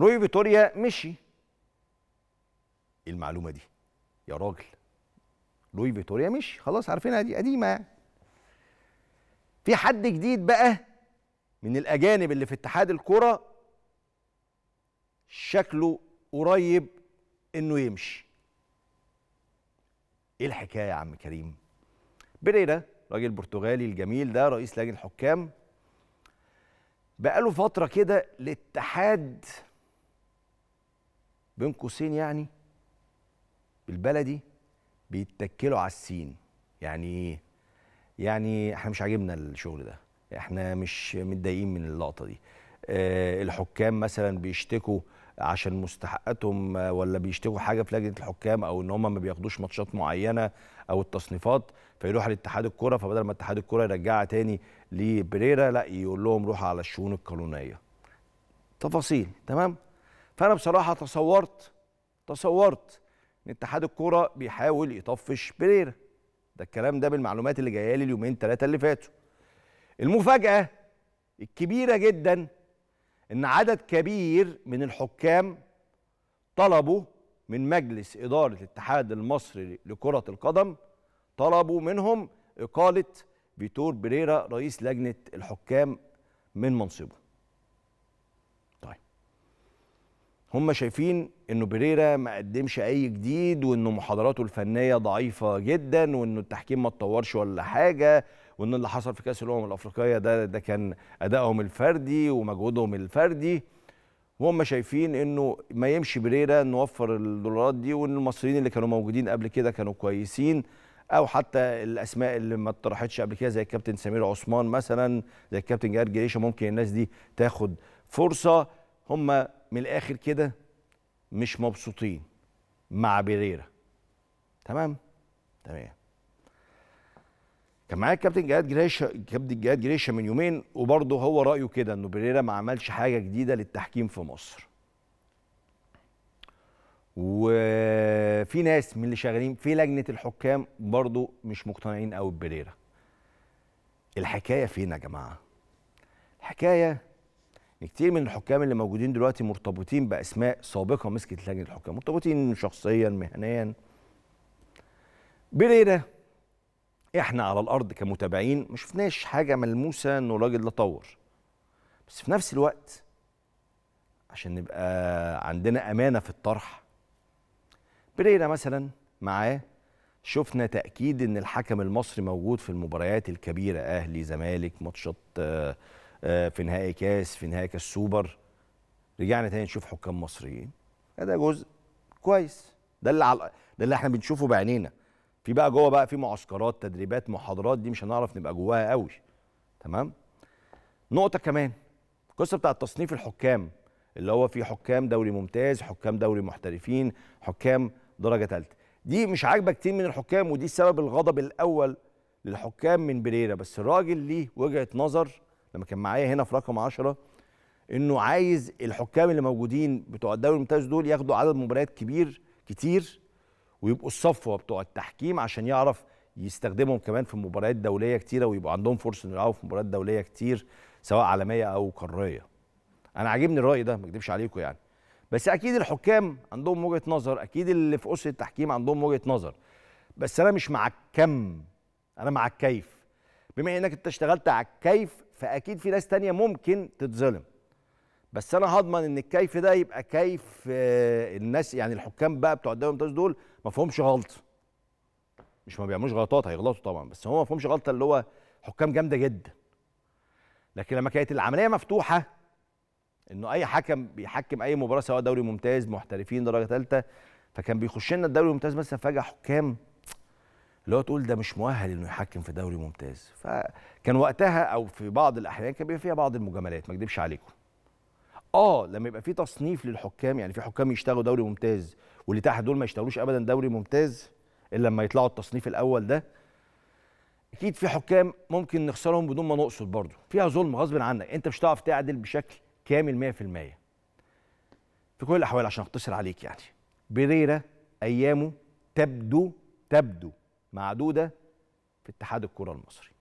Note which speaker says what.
Speaker 1: روي فيتوريا مشي ايه المعلومه دي يا راجل روي فيتوريا مشي خلاص عارفينها دي قديمه يعني في حد جديد بقى من الاجانب اللي في اتحاد الكره شكله قريب انه يمشي ايه الحكايه يا عم كريم بريرا راجل برتغالي الجميل ده رئيس لجنه الحكام بقاله فتره كده الاتحاد بين قوسين يعني بالبلدي بيتكلوا على السين يعني ايه يعني احنا مش عاجبنا الشغل ده احنا مش متضايقين من اللقطه دي اه الحكام مثلا بيشتكوا عشان مستحقاتهم آه، ولا بيشتكوا حاجه في لجنه الحكام او ان هم ما بياخدوش ماتشات معينه او التصنيفات فيروح لاتحاد الكره فبدل ما اتحاد الكره يرجعها تاني لبريرا لا يقول لهم روحوا على الشؤون القانونيه تفاصيل تمام فانا بصراحه تصورت تصورت ان اتحاد الكوره بيحاول يطفش بيريرا ده الكلام ده بالمعلومات اللي جايه لي اليومين ثلاثه اللي فاتوا المفاجاه الكبيره جدا ان عدد كبير من الحكام طلبوا من مجلس اداره الاتحاد المصري لكره القدم طلبوا منهم اقاله فيتور بريرا رئيس لجنه الحكام من منصبه هم شايفين انه بريرا ما قدمش اي جديد وانه محاضراته الفنيه ضعيفه جدا وانه التحكيم ما اتطورش ولا حاجه وان اللي حصل في كاس الامم الافريقيه ده ده كان ادائهم الفردي ومجهودهم الفردي وهم شايفين انه ما يمشي بريرا نوفر الدولارات دي وان المصريين اللي كانوا موجودين قبل كده كانوا كويسين او حتى الاسماء اللي ما اتطرحتش قبل كده زي الكابتن سمير عثمان مثلا زي الكابتن جهاد جريشه ممكن الناس دي تاخد فرصه هم من الاخر كده مش مبسوطين مع بيريرا تمام تمام كان معايا الكابتن جهاد جريشه كابتن جهاد جريشه من يومين وبرضه هو رايه كده انه بيريرا ما عملش حاجه جديده للتحكيم في مصر وفي ناس من اللي شغالين في لجنه الحكام برضه مش مقتنعين قوي ببريرا الحكايه فين يا جماعه الحكايه كتير من الحكام اللي موجودين دلوقتي مرتبطين باسماء سابقه مسكت لجنه الحكام مرتبطين شخصيا مهنيا بليله احنا على الارض كمتابعين ما شفناش حاجه ملموسه انه الراجل ده طور بس في نفس الوقت عشان نبقى عندنا امانه في الطرح بريرا مثلا معاه شفنا تاكيد ان الحكم المصري موجود في المباريات الكبيره اهلي زمالك ماتشات آه، آه، في نهائي كاس في نهائي كاس سوبر رجعنا تاني نشوف حكام مصريين ده جزء كويس ده اللي على ده اللي احنا بنشوفه بعينينا في بقى جوه بقى في معسكرات تدريبات محاضرات دي مش هنعرف نبقى جواها قوي تمام نقطه كمان القصه بتاعت تصنيف الحكام اللي هو في حكام دوري ممتاز حكام دوري محترفين حكام درجه ثالثه دي مش عاجبه كتير من الحكام ودي سبب الغضب الاول للحكام من بريره بس الراجل ليه وجهه نظر لما كان معايا هنا في رقم 10 انه عايز الحكام اللي موجودين بتوع الدوري الممتاز دول ياخدوا عدد مباريات كبير كتير ويبقوا الصفوه بتوع التحكيم عشان يعرف يستخدمهم كمان في مباريات دوليه كتيره ويبقوا عندهم فرصه ان يلعبوا في مباريات دوليه كتير سواء عالميه او قاريه. انا عاجبني الراي ده ما اكذبش عليكم يعني. بس اكيد الحكام عندهم وجهه نظر، اكيد اللي في اسره التحكيم عندهم وجهه نظر. بس انا مش مع الكم انا مع الكيف. بما انك انت اشتغلت على الكيف فاكيد في ناس تانية ممكن تتظلم بس انا هضمن ان الكيف ده يبقى كيف آه، الناس يعني الحكام بقى بتوع الدوري الممتاز دول ما فيهمش غلط مش ما بيعملوش غلطات هيغلطوا طبعا بس هم ما فيهمش غلطه اللي هو حكام جامده جدا لكن لما كانت العمليه مفتوحه انه اي حكم بيحكم اي مباراه سواء دوري ممتاز محترفين درجه ثالثه فكان بيخش لنا الدوري الممتاز مثلا فجاه حكام اللي هو تقول ده مش مؤهل انه يحكم في دوري ممتاز فكان وقتها او في بعض الاحيان كان بيبقى فيها بعض المجاملات ما اكدبش عليكم اه لما يبقى في تصنيف للحكام يعني في حكام يشتغلوا دوري ممتاز واللي تحت دول ما يشتغلوش ابدا دوري ممتاز الا لما يطلعوا التصنيف الاول ده اكيد في حكام ممكن نخسرهم بدون ما نقصد برضه فيها ظلم غصب عنك انت مش هتعرف تعدل بشكل كامل 100% في كل الاحوال عشان اختصر عليك يعني بريرة ايامه تبدو تبدو معدوده في اتحاد الكره المصري